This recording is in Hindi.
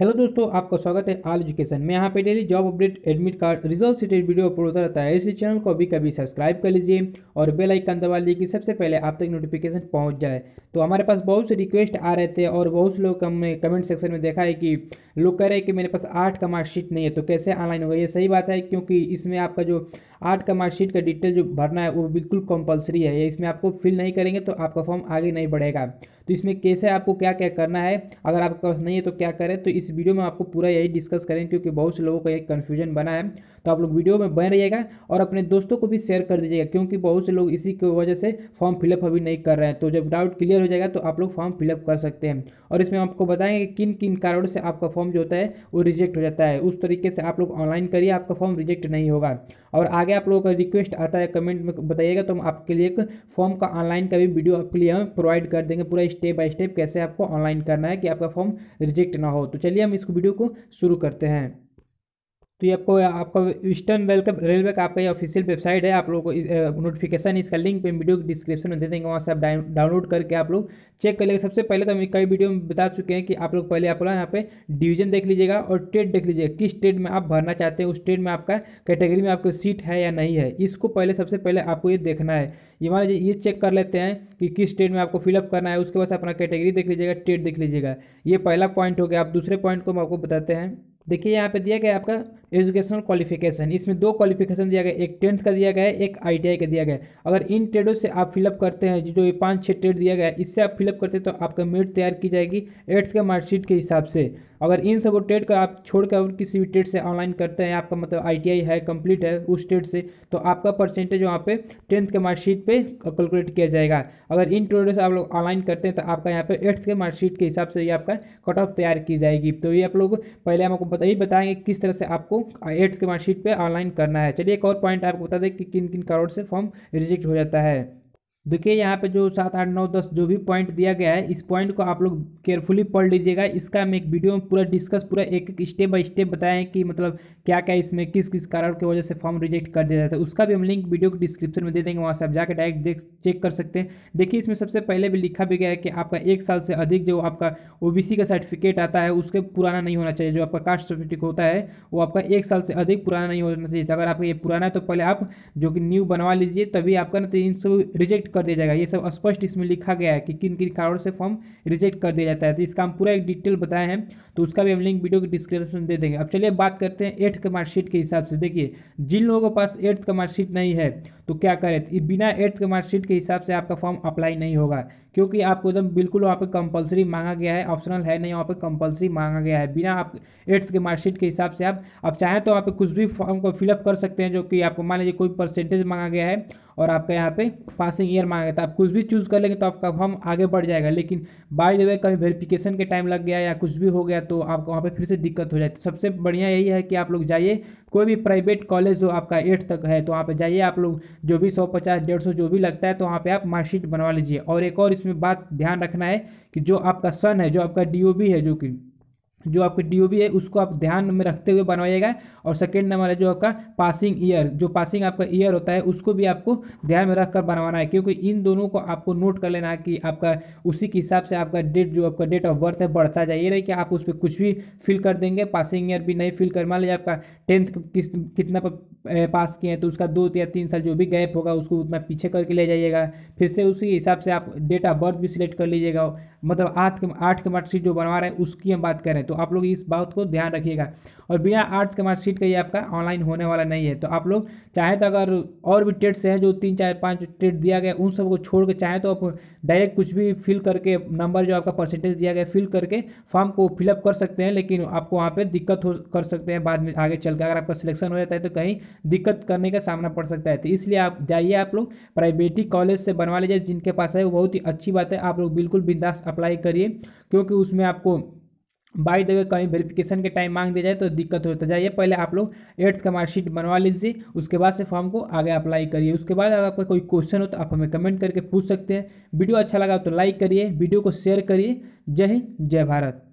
हेलो दोस्तों आपका स्वागत है आल एजुकेशन में यहाँ पे daily job update admit card result CTET video upload होता रहता है इसलिए चैनल को अभी कभी सब्सक्राइब कर लीजिए और बेल आइकन दबा लीजिए कि सबसे पहले आप तक नोटिफिकेशन पहुँच जाए तो हमारे पास बहुत से रिक्वेस्ट आ रहे थे और बहुत से लोग हमने कमेंट सेक्शन में देखा है कि लोग कह रहे हैं कि मेरे पास आठ का मार्कशीट नहीं है तो कैसे ऑनलाइन होगा ये सही बात है क्योंकि इसमें आपका जो आठ का मार्कशीट का डिटेल जो भरना है वो बिल्कुल कंपलसरी है इसमें आपको फिल नहीं करेंगे तो आपका फॉर्म आगे नहीं बढ़ेगा तो इसमें कैसे आपको क्या क्या करना है अगर आपके पास नहीं है तो क्या करें तो इस वीडियो में आपको पूरा यही डिस्कस करें क्योंकि बहुत से लोगों का एक कन्फ्यूजन बना है तो आप लोग वीडियो में बन रहिएगा और अपने दोस्तों को भी शेयर कर दीजिएगा क्योंकि बहुत से लोग इसी की वजह से फॉर्म फिलअप अभी नहीं कर रहे हैं तो जब डाउट क्लियर हो जाएगा तो आप लोग फॉर्म फिलअप कर सकते हैं और इसमें आपको बताएंगे कि किन किन कारणों से आपका फॉर्म जो होता है वो रिजेक्ट हो जाता है उस तरीके से आप लोग ऑनलाइन करिए आपका फॉर्म रिजेक्ट नहीं होगा और आगे आप लोगों का रिक्वेस्ट आता है कमेंट में बताइएगा तो हम आपके लिए एक फॉर्म का ऑनलाइन का भी वीडियो आपके लिए हम प्रोवाइड कर देंगे पूरा स्टेप बाय स्टेप कैसे आपको ऑनलाइन करना है कि आपका फॉर्म रिजेक्ट ना हो तो चलिए हम इस वीडियो को शुरू करते हैं तो ये आपको आपका ईस्टर्न रेलवे का आपका ये ऑफिशियल वेबसाइट है आप लोग को नोटिफिकेशन इसका लिंक पे वीडियो डिस्क्रिप्शन में दे देंगे वहाँ से आप डाउनलोड करके आप लोग चेक कर लेंगे सबसे पहले तो हम कई वीडियो में बता चुके हैं कि आप लोग पहले आप लोग यहाँ पे डिवीजन देख लीजिएगा और स्टेट देख लीजिएगा किस स्टेट में आप भरना चाहते हैं उस स्टेट में आपका कैटेगरी में आपको सीट है या नहीं है इसको पहले सबसे पहले आपको ये देखना है ये मान लीजिए ये चेक कर लेते हैं कि किस स्टेट में आपको फिलअप करना है उसके बाद अपना कैटेगरी देख लीजिएगा स्टेट देख लीजिएगा ये पहला पॉइंट हो गया आप दूसरे पॉइंट को हम आपको बताते हैं देखिए यहाँ पे दिया गया आपका एजुकेशनल क्वालिफिकेशन इसमें दो क्वालिफिकेशन दिया गया एक टेंथ का दिया गया है एक आईटीआई का दिया गया है अगर इन ट्रेडों से आप फिलअप करते हैं जो ये पाँच छः ट्रेड दिया गया है इससे आप फिलअप करते हैं तो आपका मेरिट तैयार की जाएगी एट्थ के मार्कशीट के हिसाब से अगर इन सब ट्रेड का आप छोड़कर किसी भी ट्रेड से ऑनलाइन करते हैं आपका मतलब आई है कम्प्लीट है उस ट्रेड से तो आपका परसेंटेज वहाँ पर टेंथ के मार्कशीट पर कैलकुलेट किया जाएगा अगर इन ट्रेडों से आप लोग ऑनलाइन करते हैं तो आपका यहाँ पे एट्थ के मार्कशीट के हिसाब से ये आपका कट ऑफ तैयार की जाएगी तो ये आप लोग पहले हम आपको बताइए बताएंगे किस तरह से आपको एड्स के मार्कशीट पर ऑनलाइन करना है चलिए एक और पॉइंट आपको बता दें कि किन किन कारण से फॉर्म रिजेक्ट हो जाता है देखिए यहाँ पे जो सात आठ नौ दस जो भी पॉइंट दिया गया है इस पॉइंट को आप लोग केयरफुली पढ़ लीजिएगा इसका हम एक वीडियो में पूरा डिस्कस पूरा एक एक स्टेप बाय स्टेप बताएं कि मतलब क्या क्या इसमें किस किस कारण की वजह से फॉर्म रिजेक्ट कर दिया जाता है उसका भी हम लिंक वीडियो को डिस्क्रिप्शन में दे देंगे वहाँ से आप जाकर डायरेक्ट देख चेक कर सकते हैं देखिए इसमें सबसे पहले भी लिखा भी गया है कि आपका एक साल से अधिक जो आपका ओ का सर्टिफिकेट आता है उसके पुराना नहीं होना चाहिए जो आपका कास्ट सर्टिफिकेट होता है वो आपका एक साल से अधिक पुराना नहीं होना चाहिए अगर आपका ये पुराना है तो पहले आप जो कि न्यू बनवा लीजिए तभी आपका ना तो रिजेक्ट कर दिया जाएगा ये सब स्पष्ट इसमें लिखा गया है कि किन किन कारणों से फॉर्म रिजेक्ट कर दिया जाता है तो इसका हम पूरा एक डिटेल बताए हैं तो उसका भी हम लिंक वीडियो के डिस्क्रिप्शन दे देंगे अब चलिए बात करते हैं एट्थ का मार्कशीट के हिसाब से देखिए जिन लोगों के पास एट्थ का मार्कशीट नहीं है तो क्या करें बिना एट्थ मार्कशीट के हिसाब से आपका फॉर्म अप्लाई नहीं होगा क्योंकि आपको एकदम बिल्कुल वहाँ पे कंपलसरी मांगा गया है ऑप्शनल है नहीं वहाँ पे कंपलसरी मांगा गया है बिना आप एट्थ के मार्कशीट के हिसाब से आप अब चाहें तो वहाँ कुछ भी फॉर्म को फिलअप कर सकते हैं जो कि आपको मान लीजिए कोई परसेंटेज मांगा गया है और आपका यहाँ पे पासिंग ईयर मांगा गया था तो आप कुछ भी चूज़ कर लेंगे तो आपका फॉर्म आगे बढ़ जाएगा लेकिन बाय द वे कभी वेरिफिकेशन के टाइम लग गया या कुछ भी हो गया तो आपको वहाँ पर फिर से दिक्कत हो जाती सबसे बढ़िया यही है कि आप लोग जाइए कोई भी प्राइवेट कॉलेज जो आपका एट्थ तक है तो वहाँ पर जाइए आप लोग जो भी सौ पचास डेढ़ सौ जो भी लगता है तो वहाँ पे आप मार्कशीट बनवा लीजिए और एक और इसमें बात ध्यान रखना है कि जो आपका सन है जो आपका डी है जो कि जो आपकी डी है उसको आप ध्यान में रखते हुए बनवाइएगा और सेकेंड नंबर है जो आपका पासिंग ईयर जो पासिंग आपका ईयर होता है उसको भी आपको ध्यान में रख कर बनवाना है क्योंकि इन दोनों को आपको नोट कर लेना है कि आपका उसी के हिसाब से आपका डेट जो आपका डेट ऑफ बर्थ है बढ़ता जाए ये नहीं कि आप उस पर कुछ भी फिल कर देंगे पासिंग ईयर भी नहीं फिल कर मान लीजिए आपका टेंथ किस कितना पास किए हैं तो उसका दो या तीन साल जो भी गैप होगा उसको उतना पीछे करके ले जाइएगा फिर से उसी हिसाब से आप डेट ऑफ बर्थ भी सिलेक्ट कर लीजिएगा मतलब आठ के आठ के मार्कशीट जो बनवा रहे हैं उसकी हम बात करें तो आप लोग इस बात को ध्यान रखिएगा और बिना आर्ट्स के मार्कशीट का ये आपका ऑनलाइन होने वाला नहीं है तो आप लोग चाहे तो अगर और भी टेट्स हैं जो तीन चार पाँच टेट दिया गया उन सबको छोड़ के चाहें तो आप डायरेक्ट कुछ भी फिल करके नंबर जो आपका परसेंटेज दिया गया फिल करके फॉर्म को फिलअप कर सकते हैं लेकिन आपको वहाँ पर दिक्कत हो कर सकते हैं बाद में आगे चल के अगर आपका सिलेक्शन हो जाता है तो कहीं दिक्कत करने का सामना पड़ सकता है तो इसलिए आप जाइए आप लोग प्राइवेटी कॉलेज से बनवा लीजिए जिनके पास है वो बहुत ही अच्छी बात है आप लोग बिल्कुल बिंदास अप्लाई करिए क्योंकि उसमें आपको बाई द वे कहीं वेरिफिकेशन के टाइम मांग दिया जाए तो दिक्कत होता जाइए पहले आप लोग एट्थ का मार्कशीट बनवा लीजिए उसके बाद से फॉर्म को आगे अप्लाई करिए उसके बाद अगर आपका कोई क्वेश्चन हो तो आप हमें कमेंट करके पूछ सकते हैं वीडियो अच्छा लगा तो लाइक करिए वीडियो को शेयर करिए जय हिंद जय भारत